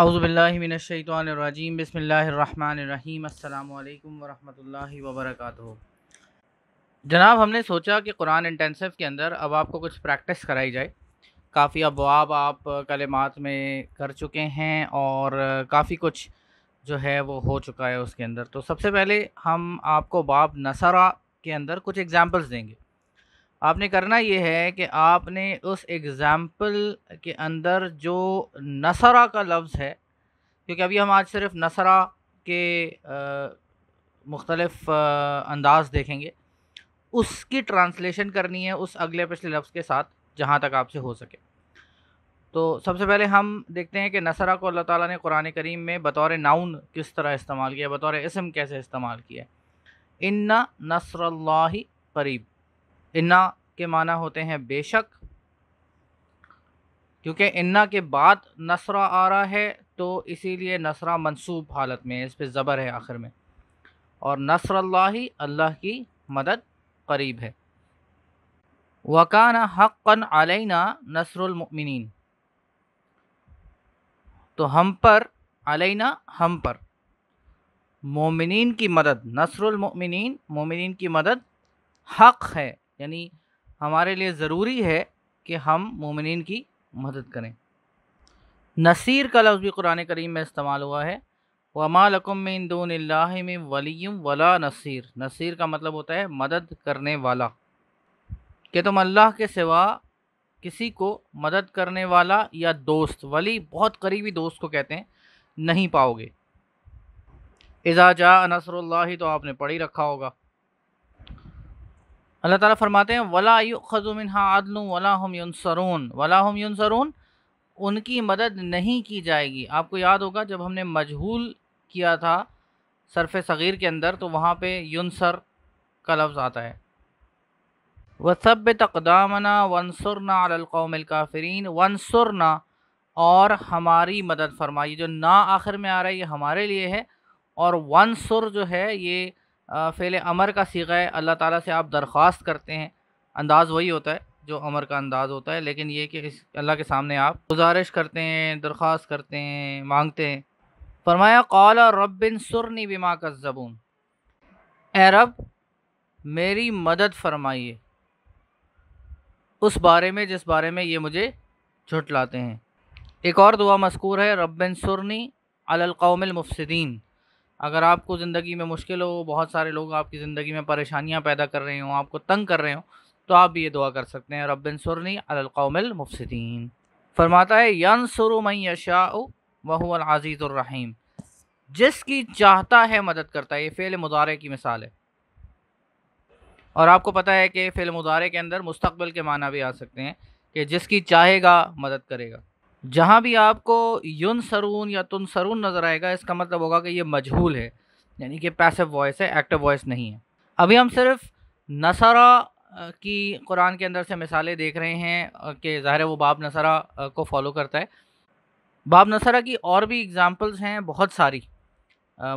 अज़बिल्लिमिनशीम बसमीम अल्लाम वरहमल वबरक जनाब हमने सोचा कि कुरान इंटेंसिव के अंदर अब आपको कुछ प्रैक्टिस कराई जाए काफ़ी अबवाब आप कलमात में कर चुके हैं और काफ़ी कुछ जो है वो हो चुका है उसके अंदर तो सबसे पहले हम आपको बाब नसरा के अंदर कुछ एग्ज़ाम्पल्स देंगे आपने करना ये है कि आपने उस एग्ज़ाम्पल के अंदर जो नसरा का लफ्ज़ है क्योंकि अभी हम आज सिर्फ नसरा के मुख्तलफ़ अंदाज देखेंगे उसकी ट्रांसलेशन करनी है उस अगले पिछले लफ्ज़ के साथ जहाँ तक आपसे हो सके तो सबसे पहले हम देखते हैं कि नसरा को अल्लाह ताला ने कुरान करीम में बतौर नाउन किस तरह इस्तेमाल किया बतौर इसम कैसे इस्तेमाल किया इन्ना नसर करीब इन्ना के माना होते हैं बेशक क्योंकि इन्ना के बाद नसरा आ रहा है तो इसीलिए नसरा मंसूब हालत में इस पर ज़बर है आखिर में और नसर अल्लाह अल्लाह की मदद करीब है वकान हक़न अलैना नसरमिन तो हम पर अलैना हम पर मोमिन की मदद नसरमिन मोमिन की मदद हक़ है यानी हमारे लिए ज़रूरी है कि हम मोमिन की मदद करें नसीर का लफ्ज़ भी कुरान करीम में इस्तेमाल हुआ है वमालकुम में इंदून में वलीम वला नसीर नसीर का मतलब होता है मदद करने वाला कि तुम अल्लाह के सिवा किसी को मदद करने वाला या दोस्त वली बहुत करीबी दोस्त को कहते हैं नहीं पाओगे इज़ा जा नसरुल्लाह तो आपने पढ़ ही रखा होगा अल्लाह ताला फरमाते हैं वला ख़जुमिन आदलू वला हम युनसरून वला हम यूनसरून उनकी मदद नहीं की जाएगी आपको याद होगा जब हमने मजहूल किया था सरफ़ सग़ीर के अंदर तो वहाँ पे यूनसर का लफ्ज़ आता है वसब तकदामना वनसरना अलकौम काफ़रीन वनसरना और हमारी मदद फरमाइए जो ना आखिर में आ रहा है ये हमारे लिए है और वनसुर जो है ये फ़ेल अमर का सीगा है अल्लाह ताला से आप दरख्वास्त करते हैं अंदाज़ वही होता है जो अमर का अंदाज़ होता है लेकिन ये कि इस अल्लाह के सामने आप गुजारिश करते हैं दरख्वास्त करते हैं मांगते हैं फरमाया कौल रबिन सुरनी बिमा का ज़बून ए रब मेरी मदद फरमाइए उस बारे में जिस बारे में ये मुझे झुटलाते हैं एक और दुआ मस्कूर है रबिन सुरनी अलकौमिल मुफसदीन अगर आपको ज़िंदगी में मुश्किल हो बहुत सारे लोग आपकी ज़िंदगी में परेशानियाँ पैदा कर रहे हों आपको तंग कर रहे हों तो आप भी ये दुआ कर सकते हैं रबिन सुरनी अलकौमिल मुफसदीन फरमाता है यन सुरु मई यशा वहुअल आज़ीज़ुलरहीम जिसकी चाहता है मदद करता है ये फ़ेल मुदारे की मिसाल है और आपको पता है कि फ़ेल मुदारे के अंदर मुस्तबिल के माना भी आ सकते हैं कि जिसकी चाहेगा मदद करेगा जहाँ भी आपको युन सरून या तुन सरून नज़र आएगा इसका मतलब होगा कि ये मजहूल है यानी कि पैसिव वॉइस है एक्टिव वॉइस नहीं है अभी हम सिर्फ नसरा की कुरान के अंदर से मिसालें देख रहे हैं कि ज़ाहिर है वो बाब नसरा को फॉलो करता है बाब नसरा की और भी एग्ज़ाम्पल्स हैं बहुत सारी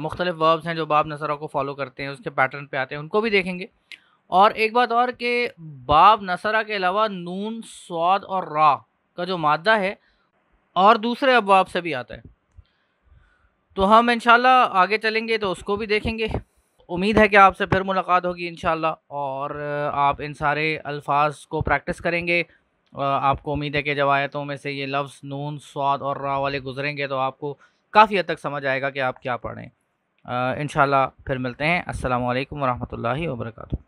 मुख्तलिफ वर्ब्स हैं जो बाब नसरा को फॉलो करते हैं उसके पैटर्न पे आते हैं उनको भी देखेंगे और एक बात और कि बाब नसरा के अलावा नून स्वाद और रा का जो मादा है और दूसरे अबवाब से भी आता है तो हम इन आगे चलेंगे तो उसको भी देखेंगे उम्मीद है कि आपसे फिर मुलाकात होगी इन और आप इन सारे अल्फाज को प्रैक्टिस करेंगे आपको उम्मीद है कि जब आयतों में से ये लफ्ज़ नून स्वाद और रा वाले गुजरेंगे तो आपको काफ़ी हद तक समझ आएगा कि आप क्या पढ़ें इन फिर मिलते हैं असल वरहमल वर्का